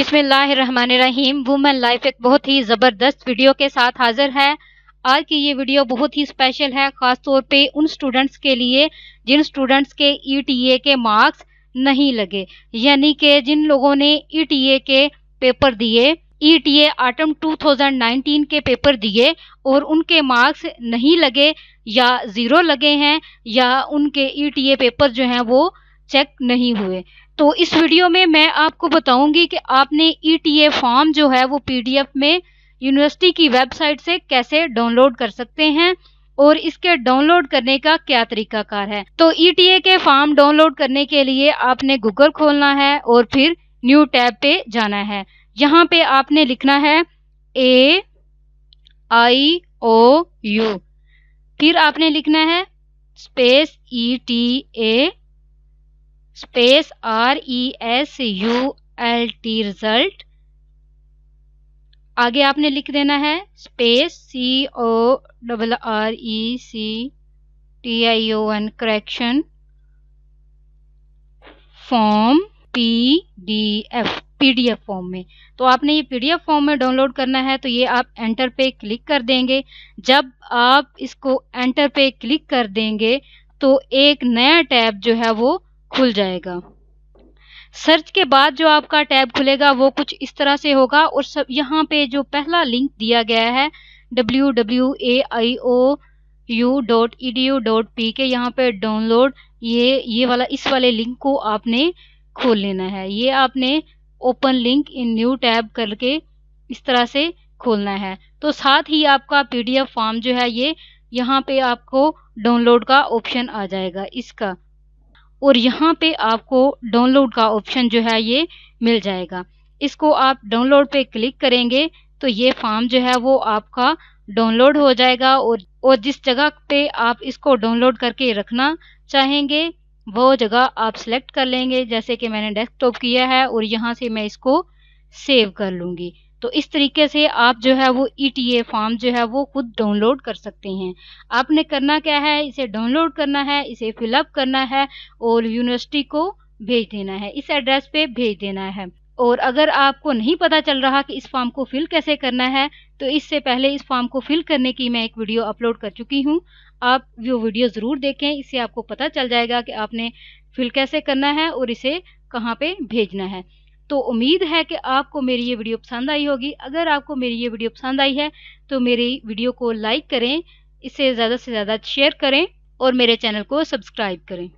बिस्मिल्लाहिर्रहमानिर्रहीम women life एक बहुत ही ज़बरदस्त वीडियो के साथ हाजिर है आज की ये वीडियो बहुत ही स्पेशल है ख़ास तौर पे उन स्टूडेंट्स के लिए जिन स्टूडेंट्स के ईटीए e के मार्क्स नहीं लगे यानी कि जिन लोगों ने ईटीए e के पेपर दिए ईटीए आटम 2019 के पेपर दिए और उनके मार्क्स नहीं लगे या ज़ीरो लगे हैं या उनके ईटीए e पेपर जो हैं वो चेक नहीं हुए तो इस वीडियो में मैं आपको बताऊंगी कि आपने ई e फॉर्म जो है वो पीडीएफ में यूनिवर्सिटी की वेबसाइट से कैसे डाउनलोड कर सकते हैं और इसके डाउनलोड करने का क्या तरीकाकार है तो ई e के फॉर्म डाउनलोड करने के लिए आपने गूगल खोलना है और फिर न्यू टैब पे जाना है यहाँ पे आपने लिखना है ए आई ओ यू फिर आपने लिखना है space E T A space R E S U L T result आगे आपने लिख देना है space C O double R E C T I O N correction form P D F PDF form में तो आपने ये पीडीएफ फॉर्म में डाउनलोड करना है तो ये आप एंटर पे क्लिक कर देंगे जब आप इसको एंटर पे क्लिक कर देंगे तो एक नया टैब जो है वो खुल जाएगा सर्च के बाद जो आपका टैब खुलेगा वो कुछ इस तरह से होगा और सब यहाँ पे जो पहला लिंक दिया गया है W W A I O U dot E D U dot P K यहाँ पे डाउनलोड ये ये वाला इस वाले लिंक को आपने खोल लेना है ये आपने open link in new tab करके इस तरह से खोलना है तो साथ ही आपका पीडीएफ फॉर्म जो है ये यहाँ पे आपको डाउनलोड का ऑप्शन आ जाएगा इसका और यहाँ पे आपको डाउनलोड का ऑप्शन जो है ये मिल जाएगा इसको आप डाउनलोड पे क्लिक करेंगे तो ये फॉर्म जो है वो आपका डाउनलोड हो जाएगा और और जिस जगह पे आप इसको डाउनलोड करके रखना चाहेंगे वो जगह आप सेलेक्ट कर लेंगे जैसे कि मैंने डेस्कटॉप किया है और यहाँ से मैं इसको सेव कर लूँगी तो इस तरीके से आप जो है वो ई e फॉर्म जो है वो खुद डाउनलोड कर सकते हैं आपने करना क्या है इसे डाउनलोड करना है इसे फिलअप करना है और यूनिवर्सिटी को भेज देना है इस एड्रेस पे भेज देना है और अगर आपको नहीं पता चल रहा कि इस फॉर्म को फिल कैसे करना है तो इससे पहले इस फॉर्म को फिल करने की मैं एक वीडियो अपलोड कर चुकी हूँ आप वो वीडियो ज़रूर देखें इससे आपको पता चल जाएगा कि आपने फिल कैसे करना है और इसे कहाँ पे भेजना है तो उम्मीद है कि आपको मेरी ये वीडियो पसंद आई होगी अगर आपको मेरी ये वीडियो पसंद आई है तो मेरी वीडियो को लाइक करें इसे ज़्यादा से ज़्यादा शेयर करें और मेरे चैनल को सब्सक्राइब करें